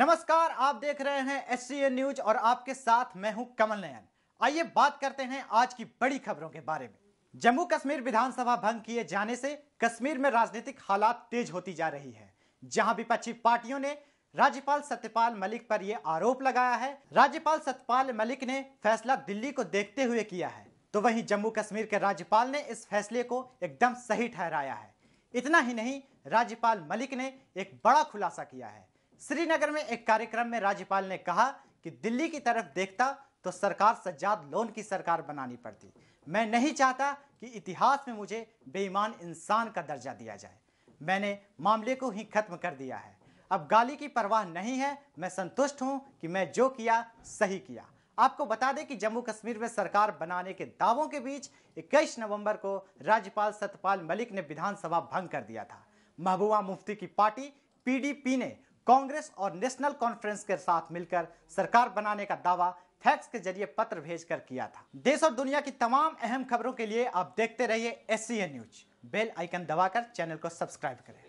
नमस्कार आप देख रहे हैं एस न्यूज और आपके साथ मैं हूं कमल नयन आइए बात करते हैं आज की बड़ी खबरों के बारे में जम्मू कश्मीर विधानसभा भंग किए जाने से कश्मीर में राजनीतिक हालात तेज होती जा रही है जहां विपक्षी पार्टियों ने राज्यपाल सत्यपाल मलिक पर यह आरोप लगाया है राज्यपाल सत्यपाल मलिक ने फैसला दिल्ली को देखते हुए किया है तो वहीं जम्मू कश्मीर के राज्यपाल ने इस फैसले को एकदम सही ठहराया है इतना ही नहीं राज्यपाल मलिक ने एक बड़ा खुलासा किया है श्रीनगर में एक कार्यक्रम में राज्यपाल ने कहा कि दिल्ली की तरफ देखता तो सरकार सज्जाद लोन की सरकार बनानी पड़ती मैं नहीं चाहता कि इतिहास में मुझे बेईमान इंसान का दर्जा दिया जाए मैंने मामले को ही खत्म कर दिया है अब गाली की परवाह नहीं है मैं संतुष्ट हूं कि मैं जो किया सही किया आपको बता दें कि जम्मू कश्मीर में सरकार बनाने के दावों के बीच 21 नवंबर को राज्यपाल सत्यपाल मलिक ने विधानसभा भंग कर दिया था महबूबा मुफ्ती की पार्टी पीडीपी ने कांग्रेस और नेशनल कॉन्फ्रेंस के साथ मिलकर सरकार बनाने का दावा फैक्स के जरिए पत्र भेजकर किया था देश और दुनिया की तमाम अहम खबरों के लिए आप देखते रहिए एस न्यूज बेल आइकन दबाकर चैनल को सब्सक्राइब करें